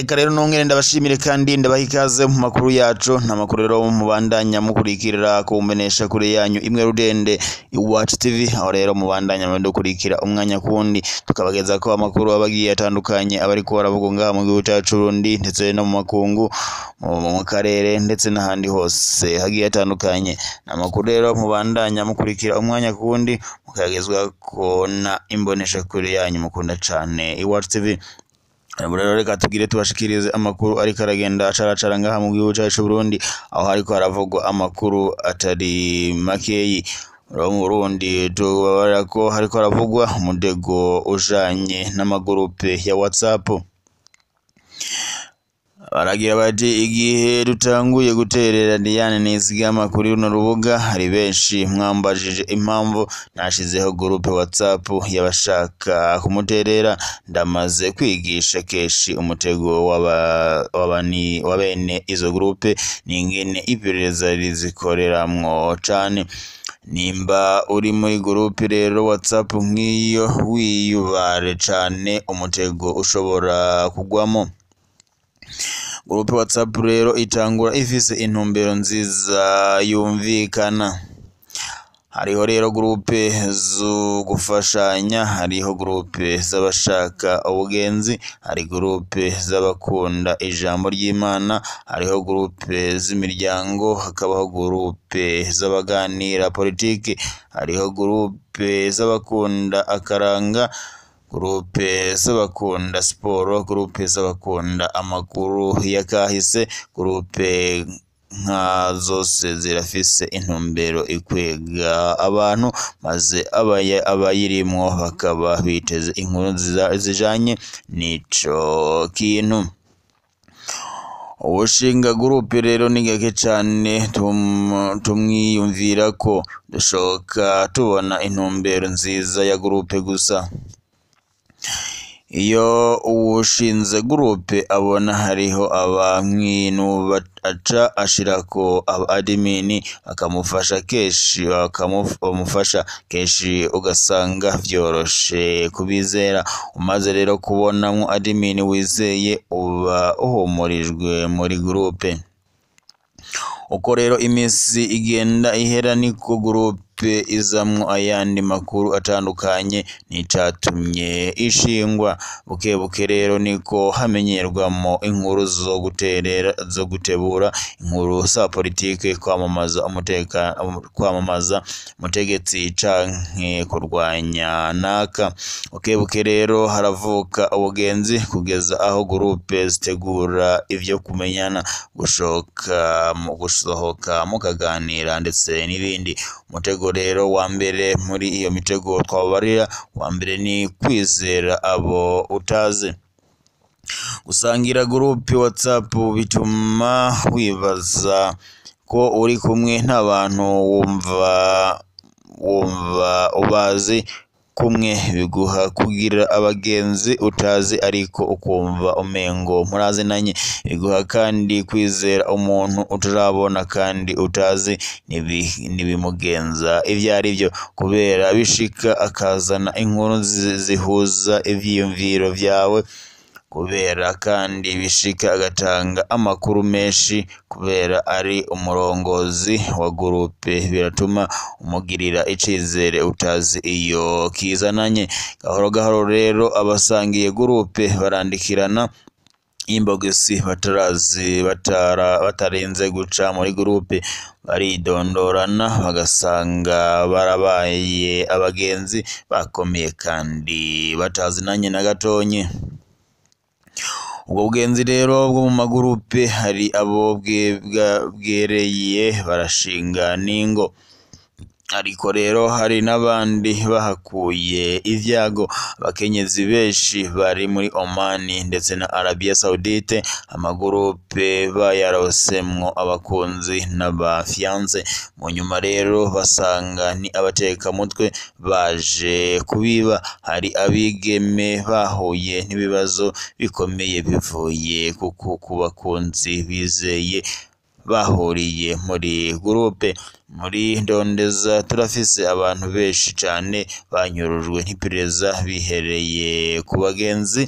reka rero n'umwe ndabashimire kandi ndabaha ikaze mu makuru yacu nta makuru rero mubandanya mukurikira ku kure yanyu imwe rudende iwacu tv aho rero mubandanya mudukurikira umwanya kundi tukabageza ko amakuru aba agiye atandukanye abari kubara bugunga mu gihugu cyacu rundi ndetse no mu makungu mu karere ndetse n'ahandi hose hagiye hatandukanye ni amakuru rero mubandanya mukurikira umwanya kundi mukayagezwa ko na imbonesha kure yanyu mukunda cyane iwacu tv Arimo reka tubwire tubashikirize amakuru ariko aragenda acaracara ngaha mu gihugu cyacu Burundi aho ariko haravugwa amakuru atari makeyi mu Burundi tubabarira ko hariko haravugwa umudego ujanye n'amagurupe ya WhatsApp baragira bati igihe dutanguye guterera Diane nizigama kuri runo rubuga hari benshi mwambajije impamvu nashyizeho gurupe WhatsApp y'abashaka kumuterera ndamaze kwigisha keshi umutego wa bene izo gurupe n'ingene iperereza rizikoreramwo cane nimba uri muri gurupe rero WhatsApp nk'iyo wiyubare cane umutego ushobora kugwamo Gurupe WhatsApp rero itangura ifise intumbero nziza yumvikana hariho rero gurupe zo gufashanya hariho gurupe z'abashaka ubugenzi hari gurupe z'abakunda ijambo ry'imana hariho gurupe z'imiryango hakabaho gurupe z'abaganira politiki hariho gurupe z'abakunda akaranga gurupe z'abakunda siporo gurupe z'abakunda amakuru yakahise kahise gurupe nka zose zirafise intumbero ikwega abantu maze abayirimwo bakaba biteze inkuru zijanye n'ico kintu ubushinga gurupe rero ni gake cyane tumwiyumvira ko dushoka tubona intumbero nziza ya gurupe gusa Iyo uwushinze gurupe abona hariho abantu aca ashirako abadimini bakamufasha kenshi ugasanga byoroshe kubizera, umaze rero kubonamo mwo adimini wizeye uba uhumurijwe muri gurupe. Uko rero iminsi igenda ihera niko gurupe. imitwe izamo ayandi makuru atandukanye n'icyatumye ishingwa bukebuke rero niko hamenyerwamo inkuru zo guterera zo gutebura inkuru za politiki kwamamaza kwamamaza umutegetsi canke kurwanya naka bukebuke rero haravuka ubugenzi kugeza aho gurupe zitegura ibyo kumenyana gushoka mu gusohoka mukaganira ndetse n'ibindi umutego rero wa mbere muri iyo mitego twabarira wa mbere ni kwizera abo utazi gusangira gurupe WhatsApp bituma wibaza ko uri kumwe n'abantu wumva wumva ubazi kumwe biguha kugira abagenzi utazi ariko ukumva umengo murazinanye biguha kandi kwizera umuntu utarabona kandi utazi ntibimugenza ibyo ari byo kubera bishika akazana inkuru zihuza ibyiyumviro byawe kubera kandi Bishika agatanga amakuru menshi kubera ari umurongozi wa gurupe biratuma umugirira icyizere utazi iyo kizananye gahoro gahoro rero abasangiye gurupe barandikirana imbogisi batarazi batara batarenze guca muri gurupe baridondorana bagasanga barabaye abagenzi bakomeye kandi batazi batazinanye na gatonye. Ubwo bugenzi rero bwo mu magurupe hari abo bwegereye barashinga n'ingo. ariko rero hari n'abandi bahakuye ibyago abakenyezi benshi bari muri Omani ndetse na Arabia Saudite amagurupe bayarosemwo abakunzi n'abafianze mu nyuma rero basanga ni abatekamutwe baje kubiba hari abigeme bahuye n'ibibazo bikomeye bivuye kuko ku bakunzi bizeye bahuriye muri gurupe muri Ndondeza turafise abantu benshi cyane banyurujwe n'iperereza bihereye ku bagenzi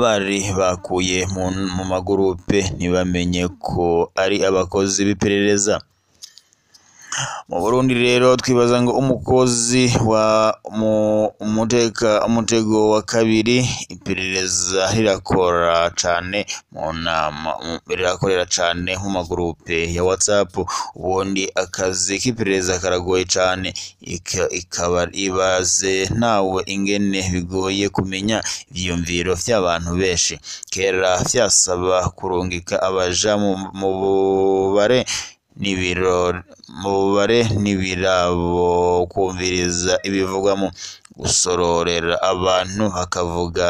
bari bakuye mu magurupe ntibamenye ko ari abakozi b'iperereza Mu Burundi rero twibaza ngo umukozi wa mutego wa kabiri iperereza rirakora cane mu nama rirakorera cane mu magurupe ya WhatsApp ubundi akazi k'iperereza karagoye cane ikaba ibaze ntawe ingene bigoye kumenya ivyiyumviro by’abantu benshi kera byasaba kurungika abaja mu bubare mu bubare ntibirabokumviriza ibivugwamo, gusororera abantu hakavuga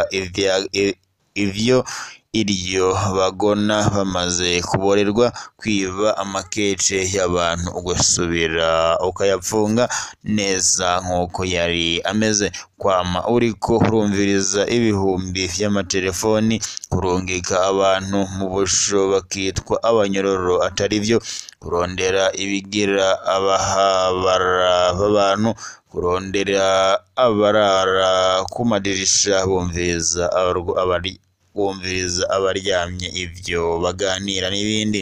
ivyo iryo bagona bamaze kuborerwa kwiba amakece y'abantu ugasubira ukayapfunga neza nk'uko yari ameze, kwama uri ko urumviriza ibihumbi by'amatelefoni kurungika abantu mu busho bakitwa abanyororo atari byo kurondera ibigira abahabara b'abantu, kurondera abarara ku madirisha bumviriza abarwi kumviriza abaryamye ibyo baganira n'ibindi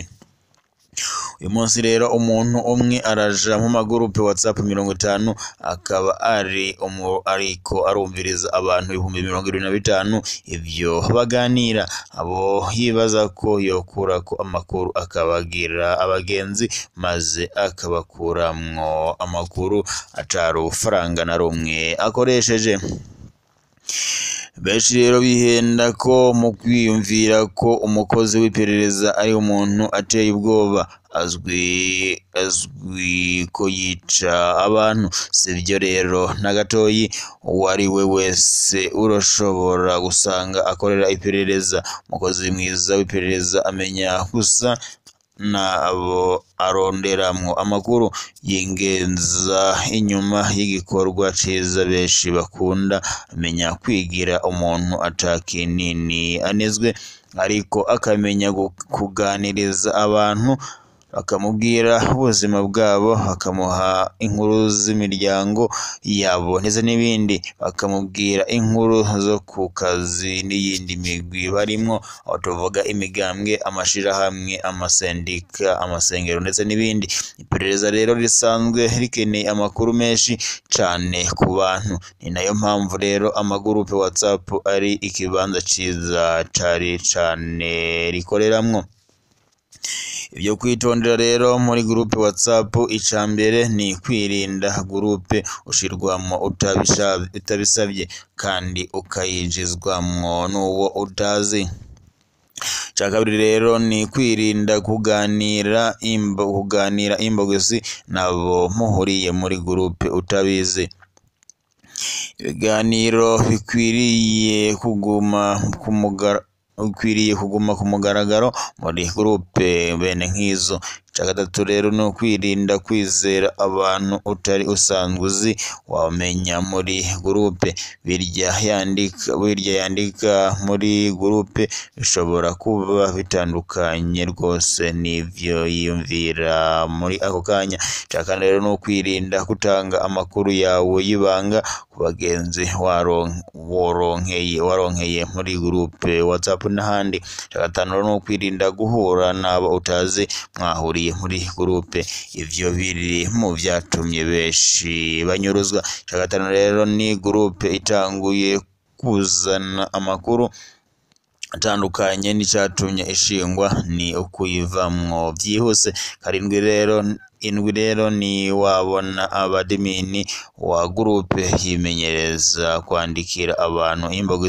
uyu munsi rero umuntu umwe araja mu magurupe whatsapp mirongo itanu akaba ari umu ariko arumviriza abantu ibihumbi mirongo irindwi na bitanu ibyo baganira abo yibaza ko yokura ko amakuru akabagira abagenzi maze akabakuramwo amakuru acara ubufaranga na rumwe akoresheje Benshi rero bihenda ko mu kwiyumvira ko umukozi w'iperereza ari umuntu ateye ubwoba, azwi ko yica abantu, sibyo rero na gatoyi, uwo ari we wese urashobora gusanga akorera iperereza, umukozi mwiza w'iperereza amenya gusa ntabo aronderamwo amakuru yingenza inyuma y'igikorwa ciza benshi bakunda amenya kwigira umuntu ata anezwe ariko akamenya kuganiriza abantu bakamubwira ubuzima bwabo bakamuha inkuru z'imiryango yabo ndetse n'ibindi bakamubwira inkuru zo ku kazi n'iyindi migwi barimo aho tuvuga imigambwe, amashirahamwe, amasendika, amasengero ndetse n'ibindi. Iperereza rero risanzwe rikeneye amakuru menshi cane ku bantu ni nayo mpamvu rero amagurupe WhatsApp ari ikibanza cyiza cari cane rikoreramo Ibyo kwitondera rero muri gurupe WhatsApp icyambere ni kwirinda gurupe ushyirwamo utabisabye kandi ukayinjizwamo n'uwo utazi. Icya kabiri rero ni kwirinda kuganira imbogamizi n'abo muhuriye muri gurupe utabizi. Ibiganiro bikwiriye kuguma ku mugara ukwiriye kuguma ku mugaragaro muri groupe bene nk'izo Icya gatatu rero ni ukwirinda kwizera abantu utari usanzwe uzi wamenya muri gurupe, birya yandika yandika muri gurupe bishobora kuba bitandukanye rwose n'ibyo yiyumvira muri ako kanya. Icya kane rero ni ukwirinda gutanga amakuru yawe y'ibanga ku bagenzi waronkeye muri gurupe, watsapu n'ahandi. Icya gatanu rero ni ukwirinda guhura n'abo utazi mwahuriye. bakoreye muri gurupe ibyo biri mu byatumye benshi banyuruzwa Shagatano rero ni gurupe itanguye kuzana amakuru atandukanye n'icyatumye ishingwa ni ukuyivamwo byihuse karindwi rero indwi rero ntiwabona abadimini wa gurupe yimenyereza kwandikira abantu inbox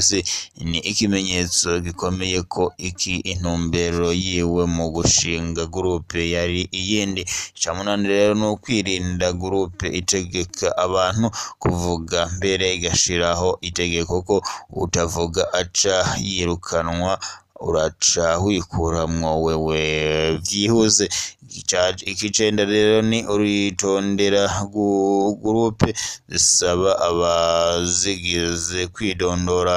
ni ikimenyetso gikomeye ko iki intumbero yiwe mu gushinga gurupe yari iyindi icyamunani rero ni ukwirinda gurupe itegeka abantu kuvuga mbere igashiraho itegeko ko utavuga aca yirukanwa uraca wikuramwo wewe vyihuse ikicenda rero ni uritondera gurupe zisaba abazigize kwidondora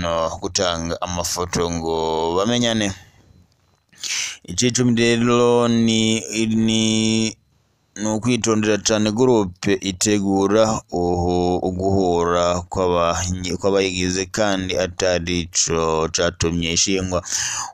no gutanga amafoto ngo bamenyane icicumi rero ni ni ni ukwitondera cyane gurupe itegura uguhura kw'abayigize kandi atari cyo cyatumye ishingwa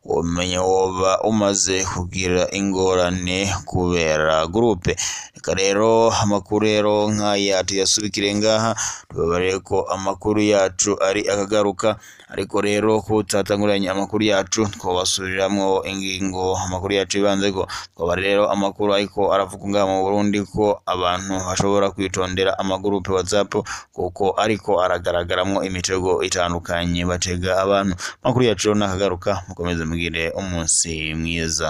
umenya woba umaze kugira ingorane kubera gurupe reka rero amakuru rero nk'aya tuyasubikire ngaha tubabarire ko amakuru yacu ari akagaruka ariko rero ko tutatanguranye amakuru yacu twabasubiriramo ingingo amakuru yacu ibanze ko twaba rero amakuru ariko aravuga ngaha mu Burundi ko abantu hashobora kwitondera amagurupe WhatsApp kuko ariko aragaragaramo imitego itandukanye batega abantu. Amakuru yacu n'akagaruka mukomeze mugire umunsi mwiza.